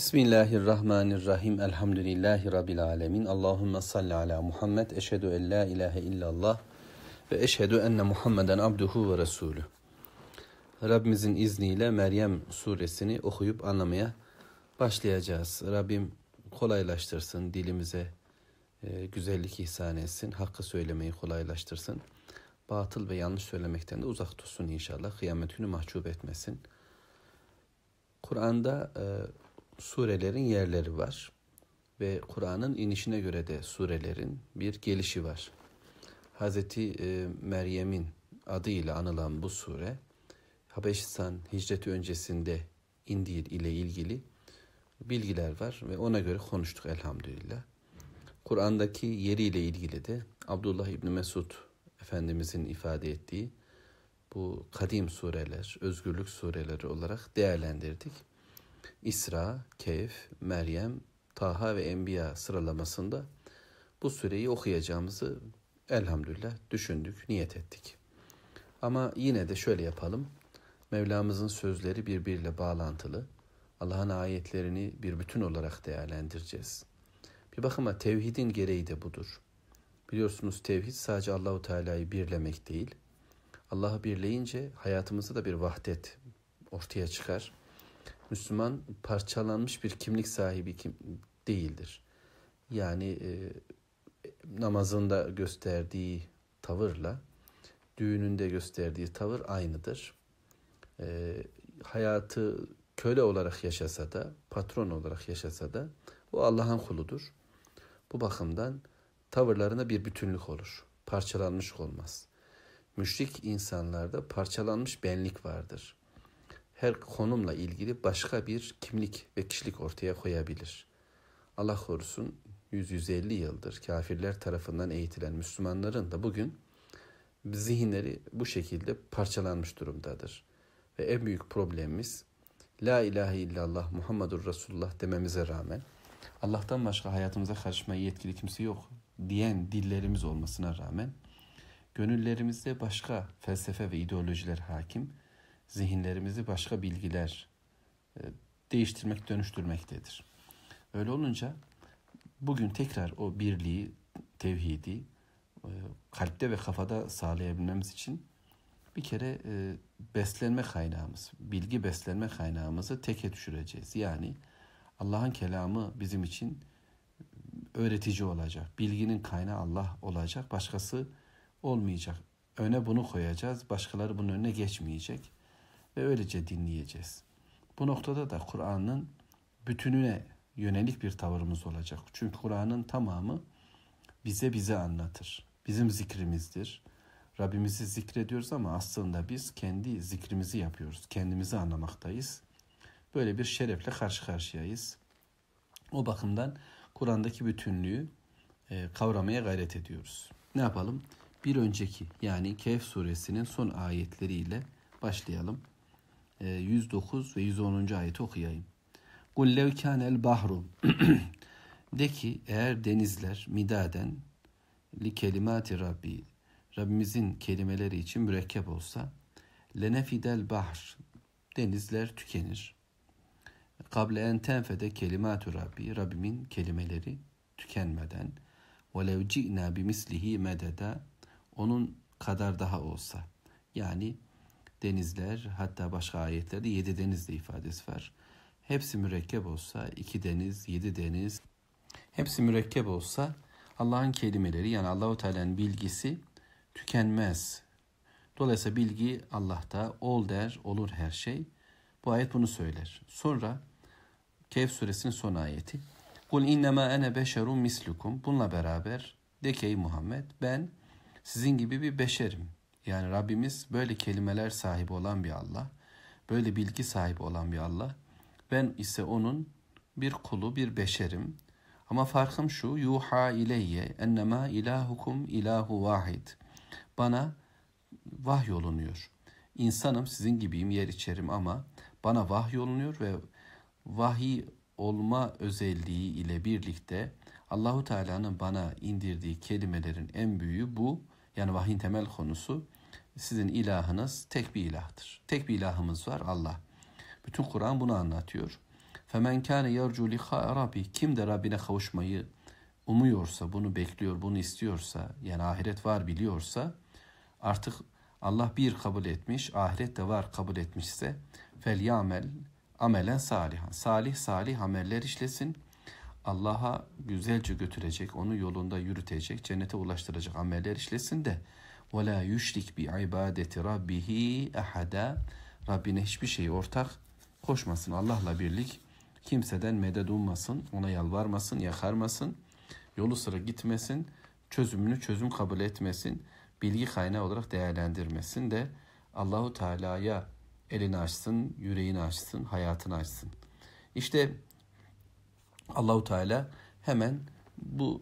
Bismillahirrahmanirrahim. Elhamdülillahi Rabbil alemin. Allahümme salli ala Muhammed. Eşhedü en la ilahe illallah ve eşhedü enne Muhammeden abduhu ve resulü. Rabbimizin izniyle Meryem suresini okuyup anlamaya başlayacağız. Rabbim kolaylaştırsın dilimize e, güzellik ihsan etsin. Hakkı söylemeyi kolaylaştırsın. Batıl ve yanlış söylemekten de uzak tutsun inşallah. Kıyamet günü mahcup etmesin. Kur'an'da e, surelerin yerleri var ve Kur'an'ın inişine göre de surelerin bir gelişi var. Hazreti e, Meryem'in adıyla anılan bu sure Habeşistan hicreti öncesinde indiği ile ilgili bilgiler var ve ona göre konuştuk elhamdülillah. Kur'an'daki yeri ile ilgili de Abdullah İbni Mesud Efendimizin ifade ettiği bu kadim sureler, özgürlük sureleri olarak değerlendirdik. İsra, Kehf, Meryem, Taha ve Enbiya sıralamasında bu süreyi okuyacağımızı elhamdülillah düşündük, niyet ettik. Ama yine de şöyle yapalım. Mevlamızın sözleri birbiriyle bağlantılı. Allah'ın ayetlerini bir bütün olarak değerlendireceğiz. Bir bakıma tevhidin gereği de budur. Biliyorsunuz tevhid sadece Allahu Teala'yı birlemek değil. Allah'ı birleyince hayatımızda da bir vahdet ortaya çıkar. Müslüman parçalanmış bir kimlik sahibi kim değildir. Yani e, namazında gösterdiği tavırla düğününde gösterdiği tavır aynıdır. E, hayatı köle olarak yaşasa da, patron olarak yaşasa da o Allah'ın kuludur. Bu bakımdan tavırlarına bir bütünlük olur. Parçalanmış olmaz. Müşrik insanlarda parçalanmış benlik vardır her konumla ilgili başka bir kimlik ve kişilik ortaya koyabilir. Allah korusun 100-150 yıldır kafirler tarafından eğitilen Müslümanların da bugün zihinleri bu şekilde parçalanmış durumdadır. Ve en büyük problemimiz La ilahe illallah Muhammedur Resulullah dememize rağmen Allah'tan başka hayatımıza karışmaya yetkili kimse yok diyen dillerimiz olmasına rağmen gönüllerimizde başka felsefe ve ideolojiler hakim zihinlerimizi başka bilgiler e, değiştirmek, dönüştürmektedir. Öyle olunca bugün tekrar o birliği, tevhidi e, kalpte ve kafada sağlayabilmemiz için bir kere e, beslenme kaynağımız, bilgi beslenme kaynağımızı teke düşüreceğiz. Yani Allah'ın kelamı bizim için öğretici olacak. Bilginin kaynağı Allah olacak. Başkası olmayacak. Öne bunu koyacağız. Başkaları bunun önüne geçmeyecek ve öylece dinleyeceğiz. Bu noktada da Kur'an'ın bütününe yönelik bir tavırımız olacak. Çünkü Kur'an'ın tamamı bize bize anlatır. Bizim zikrimizdir. Rabbimizi zikrediyoruz ama aslında biz kendi zikrimizi yapıyoruz. Kendimizi anlamaktayız. Böyle bir şerefle karşı karşıyayız. O bakımdan Kur'an'daki bütünlüğü e, kavramaya gayret ediyoruz. Ne yapalım? Bir önceki yani Kehf suresinin son ayetleriyle başlayalım. 109 e, ve 110. ayeti okuyayım. Kul Levkanel kânel bahru de ki eğer denizler midaden li kelimati Rabbi Rabbimizin kelimeleri için mürekkep olsa lenefidel bahr denizler tükenir. Kable en tenfede kelimatu Rabbi Rabbimin kelimeleri tükenmeden velev ci'na bimislihi mededa onun kadar daha olsa yani denizler hatta başka ayetlerde yedi deniz de ifadesi var. Hepsi mürekkep olsa iki deniz, yedi deniz hepsi mürekkep olsa Allah'ın kelimeleri yani Allahu Teala'nın bilgisi tükenmez. Dolayısıyla bilgi Allah'ta ol der, olur her şey. Bu ayet bunu söyler. Sonra Kehf suresinin son ayeti. Kul innema ene beşerun mislukum. Bununla beraber de ki Muhammed ben sizin gibi bir beşerim. Yani Rabbimiz böyle kelimeler sahibi olan bir Allah, böyle bilgi sahibi olan bir Allah. Ben ise onun bir kulu, bir beşerim. Ama farkım şu, yuha ileyye ennema ilahukum ilahu vahid. Bana vahyolunuyor. İnsanım sizin gibiyim, yer içerim ama bana vahyolunuyor ve vahiy olma özelliği ile birlikte Allahu Teala'nın bana indirdiği kelimelerin en büyüğü bu yani vahyin temel konusu sizin ilahınız tek bir ilahtır. Tek bir ilahımız var Allah. Bütün Kur'an bunu anlatıyor. Femen kâne yercu liha Rabbi. Kim de Rabbine kavuşmayı umuyorsa, bunu bekliyor, bunu istiyorsa, yani ahiret var biliyorsa artık Allah bir kabul etmiş, ahiret de var kabul etmişse fel yamel amelen salihan. Salih salih ameller işlesin. Allah'a güzelce götürecek, onu yolunda yürütecek, cennete ulaştıracak ameller işlesin de وَلَا يُشْرِكْ بِعِبَادَةِ رَبِّهِ اَحَدًا Rabbine hiçbir şeyi ortak koşmasın. Allah'la birlik kimseden medet ummasın, ona yalvarmasın, yakarmasın, yolu sıra gitmesin, çözümünü çözüm kabul etmesin, bilgi kaynağı olarak değerlendirmesin de Allahu Teala'ya elini açsın, yüreğini açsın, hayatını açsın. İşte Allahu Teala hemen bu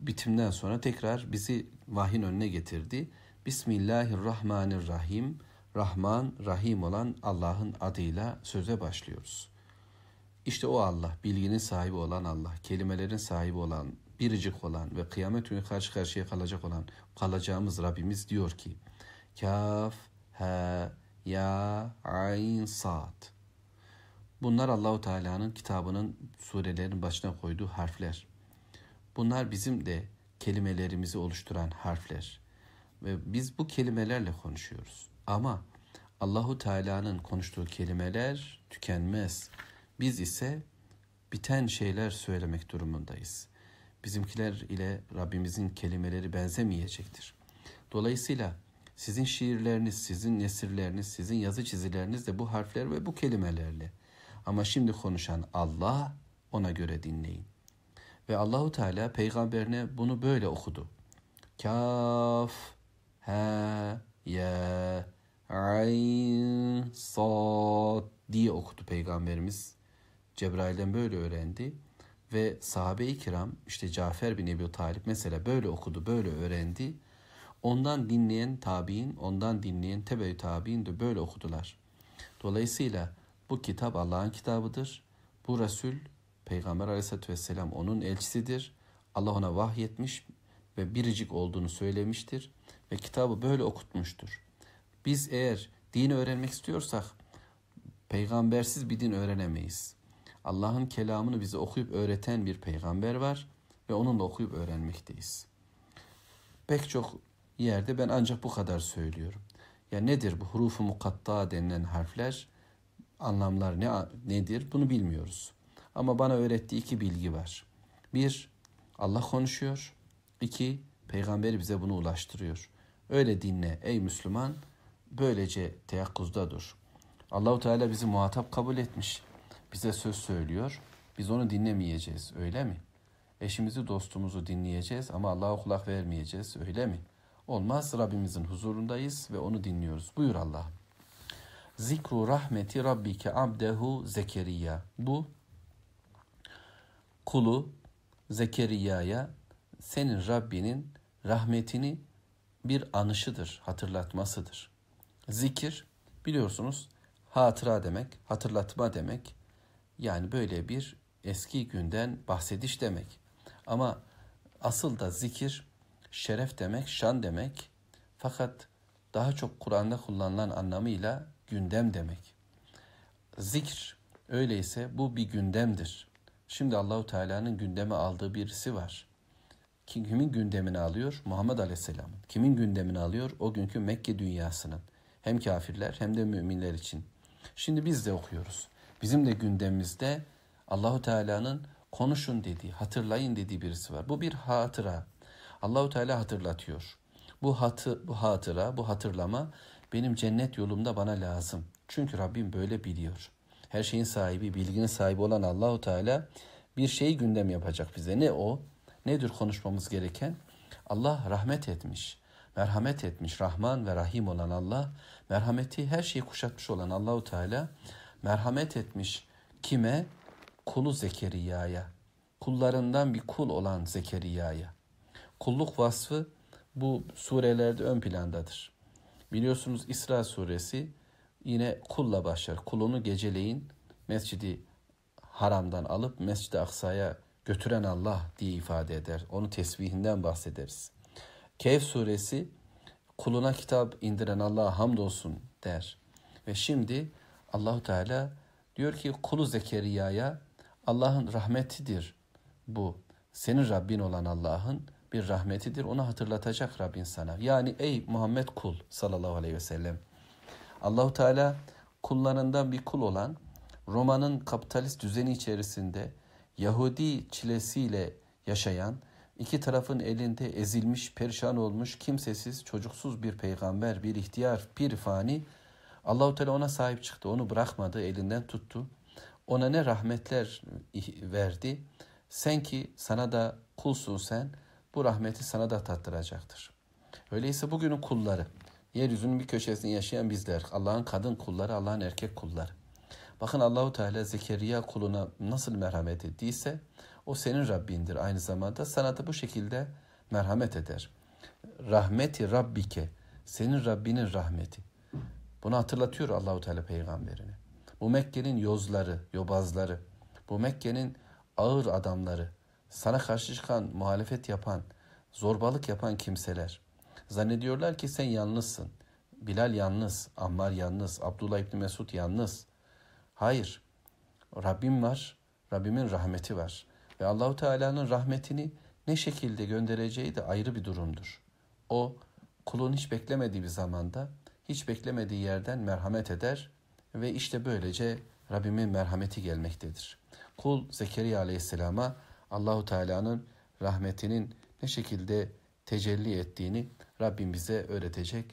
e, bitimden sonra tekrar bizi vahyin önüne getirdi. Bismillahirrahmanirrahim. Rahman, Rahim olan Allah'ın adıyla söze başlıyoruz. İşte o Allah, bilginin sahibi olan Allah, kelimelerin sahibi olan, biricik olan ve kıyamet günü karşı karşıya kalacak olan kalacağımız Rabbimiz diyor ki: Kaf ha ya ayn saat. Bunlar Allahu Teala'nın kitabının surelerin başına koyduğu harfler. Bunlar bizim de kelimelerimizi oluşturan harfler. Ve biz bu kelimelerle konuşuyoruz. Ama Allahu Teala'nın konuştuğu kelimeler tükenmez. Biz ise biten şeyler söylemek durumundayız. Bizimkiler ile Rabbimizin kelimeleri benzemeyecektir. Dolayısıyla sizin şiirleriniz, sizin nesirleriniz, sizin yazı çizileriniz de bu harfler ve bu kelimelerle ama şimdi konuşan Allah ona göre dinleyin. Ve Allahu Teala peygamberine bunu böyle okudu. Kaf ha ya ayn sad diye okudu peygamberimiz. Cebrail'den böyle öğrendi ve sahabe-i kiram işte Cafer bin Ebu Talip mesela böyle okudu, böyle öğrendi. Ondan dinleyen tabi'in, ondan dinleyen tebe i tabi'in de böyle okudular. Dolayısıyla bu kitap Allah'ın kitabıdır. Bu Resul Peygamber Aleyhisselatü vesselam onun elçisidir. Allah ona vahyetmiş ve biricik olduğunu söylemiştir ve kitabı böyle okutmuştur. Biz eğer dini öğrenmek istiyorsak peygambersiz bir din öğrenemeyiz. Allah'ın kelamını bize okuyup öğreten bir peygamber var ve onunla okuyup öğrenmekteyiz. Pek çok yerde ben ancak bu kadar söylüyorum. Ya nedir bu hurufu mukatta denilen harfler? anlamlar ne nedir bunu bilmiyoruz. Ama bana öğrettiği iki bilgi var. Bir, Allah konuşuyor. İki, Peygamber bize bunu ulaştırıyor. Öyle dinle ey Müslüman. Böylece teyakkuzda dur. Allahu Teala bizi muhatap kabul etmiş. Bize söz söylüyor. Biz onu dinlemeyeceğiz öyle mi? Eşimizi dostumuzu dinleyeceğiz ama Allah'a kulak vermeyeceğiz öyle mi? Olmaz Rabbimizin huzurundayız ve onu dinliyoruz. Buyur Allah'ım. Zikru rahmeti rabbike abdehu Zekeriya. Bu kulu Zekeriya'ya senin Rabbinin rahmetini bir anışıdır, hatırlatmasıdır. Zikir biliyorsunuz hatıra demek, hatırlatma demek. Yani böyle bir eski günden bahsediş demek. Ama asıl da zikir şeref demek, şan demek. Fakat daha çok Kur'an'da kullanılan anlamıyla gündem demek. Zikr öyleyse bu bir gündemdir. Şimdi Allahu Teala'nın gündeme aldığı birisi var. kimin gündemini alıyor? Muhammed Aleyhisselam'ın. Kimin gündemini alıyor? O günkü Mekke dünyasının. Hem kafirler hem de müminler için. Şimdi biz de okuyoruz. Bizim de gündemimizde Allahu Teala'nın konuşun dediği, hatırlayın dediği birisi var. Bu bir hatıra. Allahu Teala hatırlatıyor. Bu hatı, bu hatıra, bu hatırlama benim cennet yolumda bana lazım. Çünkü Rabbim böyle biliyor. Her şeyin sahibi, bilginin sahibi olan Allahu Teala bir şeyi gündem yapacak bize. Ne o? Nedir konuşmamız gereken? Allah rahmet etmiş. Merhamet etmiş. Rahman ve Rahim olan Allah, merhameti her şeyi kuşatmış olan Allahu Teala merhamet etmiş kime? Kulu Zekeriya'ya. Kullarından bir kul olan Zekeriya'ya. Kulluk vasfı bu surelerde ön plandadır. Biliyorsunuz İsra suresi yine kulla başlar. Kulunu geceleyin mescidi haramdan alıp mescid aksaya götüren Allah diye ifade eder. Onu tesbihinden bahsederiz. Kehf suresi kuluna kitap indiren Allah'a hamdolsun der. Ve şimdi Allahu Teala diyor ki kulu Zekeriya'ya Allah'ın rahmetidir bu. Senin Rabbin olan Allah'ın bir rahmetidir. Onu hatırlatacak Rabbin sana. Yani ey Muhammed kul sallallahu aleyhi ve sellem. Allahu Teala kullarından bir kul olan Roma'nın kapitalist düzeni içerisinde Yahudi çilesiyle yaşayan, iki tarafın elinde ezilmiş, perişan olmuş, kimsesiz, çocuksuz bir peygamber, bir ihtiyar, bir fani Allahu Teala ona sahip çıktı. Onu bırakmadı, elinden tuttu. Ona ne rahmetler verdi. Sen ki sana da kulsun sen bu rahmeti sana da tattıracaktır. Öyleyse bugünün kulları, yeryüzünün bir köşesinde yaşayan bizler, Allah'ın kadın kulları, Allah'ın erkek kulları. Bakın Allahu Teala Zekeriya kuluna nasıl merhamet ettiyse o senin Rabbindir aynı zamanda sana da bu şekilde merhamet eder. Rahmeti Rabbike senin Rabbinin rahmeti. Bunu hatırlatıyor Allahu Teala peygamberine. Bu Mekke'nin yozları, yobazları, bu Mekke'nin ağır adamları, sana karşı çıkan, muhalefet yapan, zorbalık yapan kimseler. Zannediyorlar ki sen yalnızsın. Bilal yalnız, Ammar yalnız, Abdullah İbni Mesud yalnız. Hayır. Rabbim var. Rabbimin rahmeti var. Ve Allahu Teala'nın rahmetini ne şekilde göndereceği de ayrı bir durumdur. O kulun hiç beklemediği bir zamanda, hiç beklemediği yerden merhamet eder ve işte böylece Rabbimin merhameti gelmektedir. Kul Zekeriya Aleyhisselam'a Allahu Teala'nın rahmetinin ne şekilde tecelli ettiğini Rabbim bize öğretecek.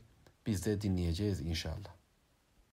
Biz de dinleyeceğiz inşallah.